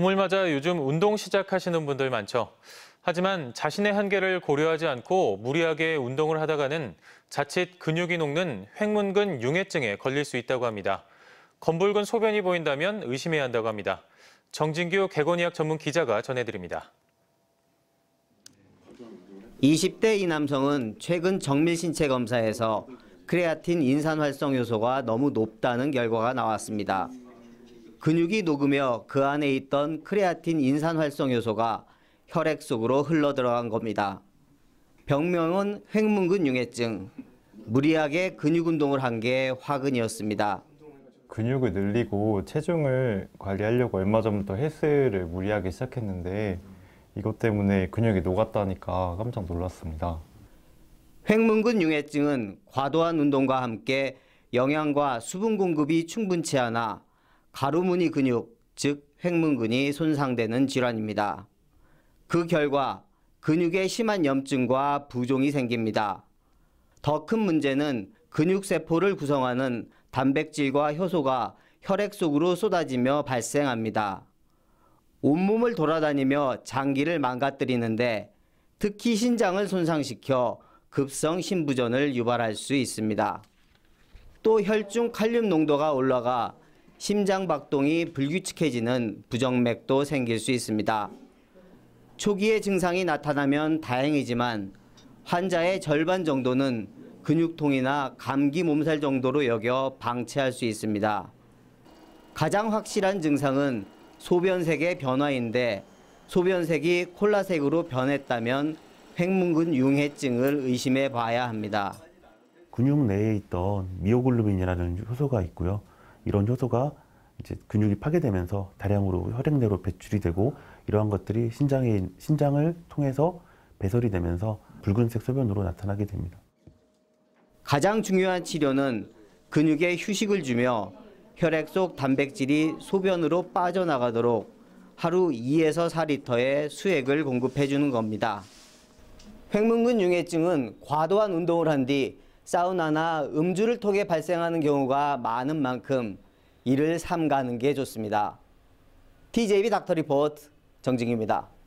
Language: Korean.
봄을 맞아 요즘 운동 시작하시는 분들 많죠. 하지만 자신의 한계를 고려하지 않고 무리하게 운동을 하다가는 자칫 근육이 녹는 횡문근 융해증에 걸릴 수 있다고 합니다. 검붉은 소변이 보인다면 의심해야 한다고 합니다. 정진규 개건의학 전문 기자가 전해드립니다. 20대 이 남성은 최근 정밀신체 검사에서 크레아틴 인산활성요소가 너무 높다는 결과가 나왔습니다. 근육이 녹으며 그 안에 있던 크레아틴 인산 활성 요소가 혈액 속으로 흘러 들어간 겁니다. 병명은 횡문근 융해증. 무리하게 근육 운동을 한 게 화근이었습니다. 근육을 늘리고 체중을 관리하려고 얼마 전부터 헬스를 무리하게 시작했는데 이것 때문에 근육이 녹았다니까 깜짝 놀랐습니다. 횡문근 융해증은 과도한 운동과 함께 영양과 수분 공급이 충분치 않아 가루무늬 근육, 즉 횡문근이 손상되는 질환입니다. 그 결과 근육에 심한 염증과 부종이 생깁니다. 더 큰 문제는 근육세포를 구성하는 단백질과 효소가 혈액 속으로 쏟아지며 발생합니다. 온몸을 돌아다니며 장기를 망가뜨리는데 특히 신장을 손상시켜 급성 신부전을 유발할 수 있습니다. 또 혈중 칼륨 농도가 올라가 심장박동이 불규칙해지는 부정맥도 생길 수 있습니다. 초기의 증상이 나타나면 다행이지만 환자의 절반 정도는 근육통이나 감기 몸살 정도로 여겨 방치할 수 있습니다. 가장 확실한 증상은 소변색의 변화인데 소변색이 콜라색으로 변했다면 횡문근 융해증을 의심해 봐야 합니다. 근육 내에 있던 미오글로빈이라는 효소가 있고요. 이런 효소가 이제 근육이 파괴되면서 다량으로 혈액내로 배출이 되고 이러한 것들이 신장에 신장을 통해서 배설이 되면서 붉은색 소변으로 나타나게 됩니다. 가장 중요한 치료는 근육에 휴식을 주며 혈액 속 단백질이 소변으로 빠져나가도록 하루 2에서 4리터의 수액을 공급해 주는 겁니다. 횡문근 융해증은 과도한 운동을 한뒤 사우나나 음주를 통해 발생하는 경우가 많은 만큼 이를 삼가는 게 좋습니다. TJB 닥터리포트 정진규입니다.